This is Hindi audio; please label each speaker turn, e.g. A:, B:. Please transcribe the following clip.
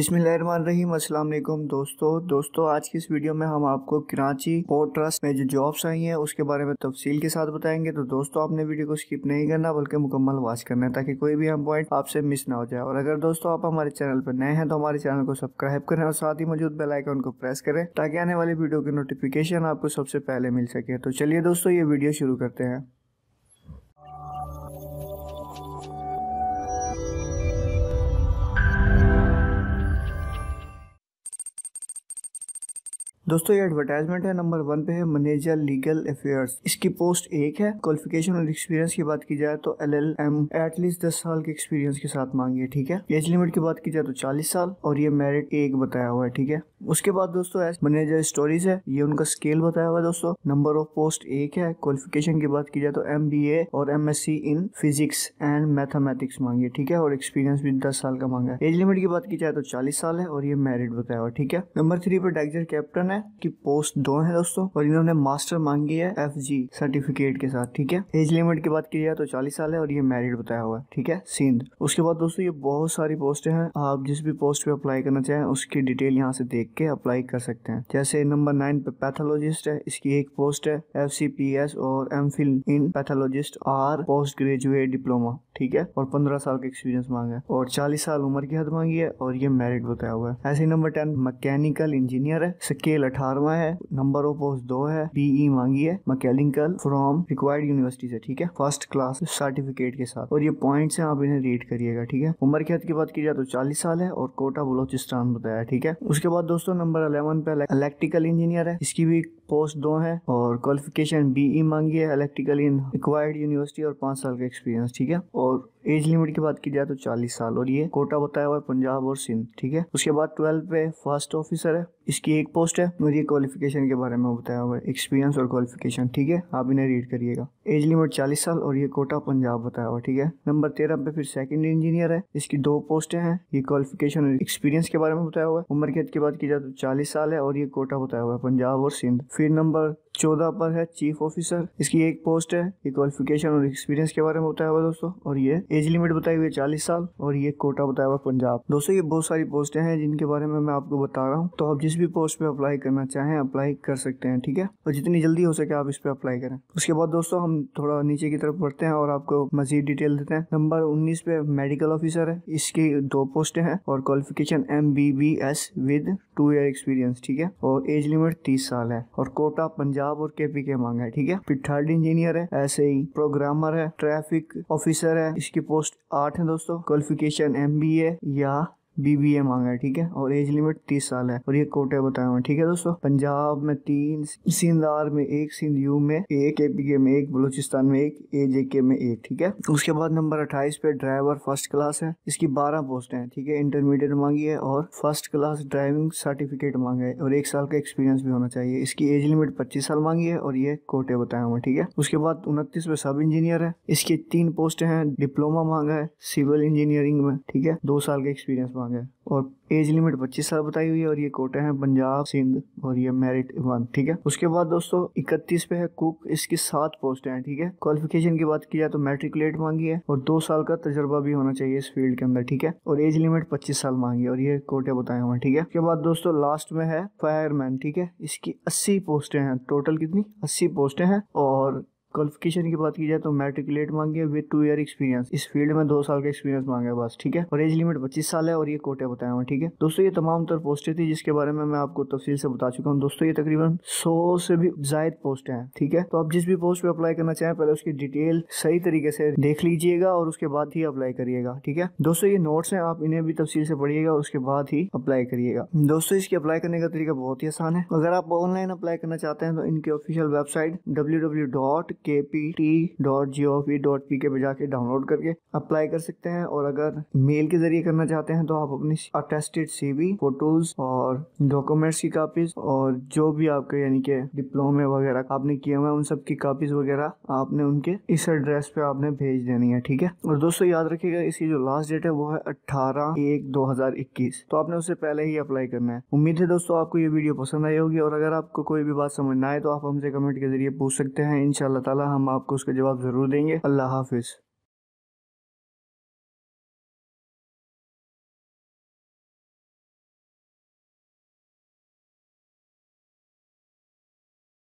A: अस्सलाम वालेकुम दोस्तों दोस्तों आज की इस वीडियो में हम आपको कराची पोर्ट ट्रस्ट में जो जॉब्स आई हैं उसके बारे में तफसील के साथ बताएंगे तो दोस्तों आपने वीडियो को स्किप नहीं करना बल्कि मुकम्मल वाच करना है ताकि कोई भी हम पॉइंट आपसे मिस ना हो जाए और अगर दोस्तों आप हमारे चैनल पर नए हैं तो हमारे चैनल को सब्सक्राइब करें और साथ ही मौजूद बेलाइकन को प्रेस करें ताकि आने वाली वीडियो की नोटिफिकेशन आपको सबसे पहले मिल सके तो चलिए दोस्तों ये वीडियो शुरू करते हैं दोस्तों ये एडवर्टाइजमेंट है नंबर वन पे है मैनेजर लीगल अफेयर्स इसकी पोस्ट एक है क्वालिफिकेशन और एक्सपीरियंस की बात की जाए तो एल एल एम एटलीस्ट दस साल के एक्सपीरियंस के साथ मांगिए ठीक है एज लिमिट की बात की जाए तो चालीस साल और ये मेरिट एक बताया हुआ है ठीक है उसके बाद दोस्तों मैनेजर स्टोरीज है ये उनका स्केल बताया हुआ है दोस्तों नंबर ऑफ पोस्ट एक है क्वालिफिकेशन की बात की जाए तो एम बी ए और M S C in physics and mathematics मांगिए ठीक है और एक्सपीरियंस भी दस साल का मांगा है एज लिमिट की बात की जाए तो चालीस साल है और ये मेरिट बताया हुआ ठीक है नंबर थ्री पर डायरेक्टर कैप्टन है है कि पोस्ट दो है दोस्तों और इन्होंने मास्टर मांगी है एफ जी सर्टिफिकेट के साथ ठीक है एज लिमिट की बात की जाए तो चालीस साल है और ये मैरिड बताया हुआ है ठीक है सिंध उसके बाद दोस्तों ये बहुत सारी पोस्ट है आप जिस भी पोस्ट पे अप्लाई करना चाहें उसकी डिटेल यहाँ से देख के अप्लाई कर सकते हैं जैसे नंबर नाइन पे पैथोलॉजिस्ट है इसकी एक पोस्ट है एफ और M in pathologist or post graduate diploma ठीक है और पंद्रह साल का एक्सपीरियंस मांगा है और चालीस साल उम्र की हद मांगी है और ये मैरिड बताया हुआ है ऐसे नंबर टेन मैकेनिकल इंजीनियर है स्केल अठारवा है नंबर ऑफ पोस्ट दो है बीई e मांगी है मैकेनिकल फ्रॉम रिक्वायर्ड यूनिवर्सिटी से ठीक है फर्स्ट क्लास सर्टिफिकेट के साथ और ये पॉइंट है आप इन्हें रीड करिएगा ठीक है उम्र की हद की बात की जाए तो चालीस साल है और कोटा बलोचिस्तान बताया ठीक है उसके बाद दोस्तों नंबर अलेवन पे इलेक्ट्रिकल इंजीनियर है इसकी भी पोस्ट दो हैं और क्वालिफिकेशन बी ई मांगी है इलेक्ट्रिकल इन रिक्वायर्ड यूनिवर्सिटी और पाँच साल का एक्सपीरियंस ठीक है और एज लिमिट की बात की जाए तो चालीस साल और ये कोटा बताया हुआ है पंजाब और सिंध ठीक है उसके बाद ट्वेल्व पे फर्स्ट ऑफिसर है इसकी एक पोस्ट है और ये क्वालिफिकेशन के बारे में बताया हुआ है एक्सपीरियंस और क्वालिफिकेशन ठीक है आप इन्हें रीड करिएगा एज लिमिट चालीस साल और ये कोटा पंजाब बताया हुआ ठीक है नंबर तेरह पे फिर सेकंड इंजीनियर है इसकी दो पोस्ट है ये क्वालिफिकेशन और एक्सपीरियंस के बारे में बताया हुआ है उम्र की बात की जाए तो चालीस साल है और ये कोटा बताया हुआ है पंजाब और सिंध फिर नंबर चौदह पर है चीफ ऑफिसर इसकी एक पोस्ट है ये क्वालिफिकेशन और एक्सपीरियंस के बारे में बताया हुआ दोस्तों और ये एज लिमिट बताई हुई है चालीस साल और ये कोटा बताया हुआ पंजाब दोस्तों ये बहुत सारी पोस्टें हैं जिनके बारे में मैं आपको बता रहा हूँ तो आप जिस भी पोस्ट पे अप्लाई करना चाहें अप्लाई कर सकते हैं ठीक है और जितनी जल्दी हो सके आप इस पे अप्लाई करें उसके बाद दोस्तों हम थोड़ा नीचे की तरफ बढ़ते हैं और आपको मजीद डिटेल देते हैं नंबर उन्नीस पे मेडिकल ऑफिसर है इसकी दो पोस्टें हैं और qualification M B B S with two year experience ठीक है और एज लिमिट तीस साल है और कोटा पंजाब पंजाब और केपी के मांगा है ठीक है फिर थर्ड इंजीनियर है ऐसे ही प्रोग्रामर है ट्रैफिक ऑफिसर है इसकी पोस्ट आठ है दोस्तों क्वालिफिकेशन एम या बीबीए मांगा है ठीक है और एज लिमिट तीस साल है और ये कोटे बताया हुआ ठीक है दोस्तों पंजाब में तीन सिंधार में एक सिंध यू में एक एपीके में एक बलूचिस्तान में एक एजेके में एक ठीक है उसके बाद नंबर अट्ठाईस पे ड्राइवर फर्स्ट क्लास है इसकी बारह पोस्ट हैं ठीक है इंटरमीडिएट मांगी है और फर्स्ट क्लास ड्राइविंग सर्टिफिकेट मांगा है और एक साल का एक्सपीरियंस भी होना चाहिए इसकी एज लिमिट पच्चीस साल मांगी है और ये कोटे बताया हुआ ठीक है उसके बाद उनतीस पे सब इंजीनियर है इसकी तीन पोस्ट है डिप्लोमा मांगा है सिविल इंजीनियरिंग में ठीक है दो साल का एक्सपीरियंस मांगा मांगा है और एज लिमिट 25 साल बताई हुई है और ये कोटे हैं पंजाब सिंध और ये मेरिट वन ठीक है उसके बाद दोस्तों 31 पे है कुक इसकी सात पोस्ट हैं ठीक है क्वालिफिकेशन की बात की जाए तो मेट्रिकुलेट मांगी है और दो साल का तजर्बा भी होना चाहिए इस फील्ड के अंदर ठीक है और एज लिमिट पच्चीस साल मांगी है और ये कोटे बताए हुए हैं ठीक है उसके बाद दोस्तों लास्ट में है फायरमैन ठीक है इसकी अस्सी पोस्टें हैं टोटल कितनी अस्सी पोस्टें हैं और क्वालिफिकेशन की बात की जाए तो मेट्रिकुलेट मांगे विद टू ईयर एक्सपीरियंस इस फील्ड में दो साल का एक्सपीरियंस मांगे बस ठीक है और एज लिमिट पच्चीस साल है और ये कोटे बताया हूँ ठीक है दोस्तों ये तमाम तर पोस्टें थी जिसके बारे में मैं आपको तफसील से बता चुका हूँ दोस्तों ये तकरीबन सौ से भी जायद पोस्ट है ठीक है तो आप जिस भी पोस्ट पे अप्लाई करना चाहें पहले उसकी डिटेल सही तरीके से देख लीजिएगा और उसके बाद ही अप्लाई करिएगा ठीक है दोस्तों ये नोट्स हैं आप इन्हें भी तफसील से पढ़िएगा उसके बाद ही अप्लाई करिएगा दोस्तों इसकी अप्लाई करने का तरीका बहुत ही आसान है अगर आप ऑनलाइन अप्लाई करना चाहते हैं तो इनकी official website W K P T dot G O V dot P K पे जाके डाउनलोड करके अप्लाई कर सकते हैं और अगर मेल के जरिए करना चाहते हैं तो आप अपनी अटेस्टेड सीवी फोटोज और डॉक्यूमेंट्स की कापीज और जो भी आपके यानी के डिप्लोमे वगैरह आपने किए हुए हैं उन सब की कापीज वगैरह आपने उनके इस एड्रेस पे आपने भेज देनी है ठीक है और दोस्तों याद रखिएगा इसकी जो लास्ट डेट है वो है अट्ठारह एक दो हजार इक्कीस तो आपने उससे पहले ही अप्लाई करना है उम्मीद है दोस्तों आपको ये वीडियो पसंद आई होगी और अगर आपको कोई भी बात समझ ना आए तो आप हमसे कमेंट के जरिए पूछ सकते हैं इनशाला ताला हम आपको उसका जवाब ज़रूर देंगे अल्लाह हाफिज़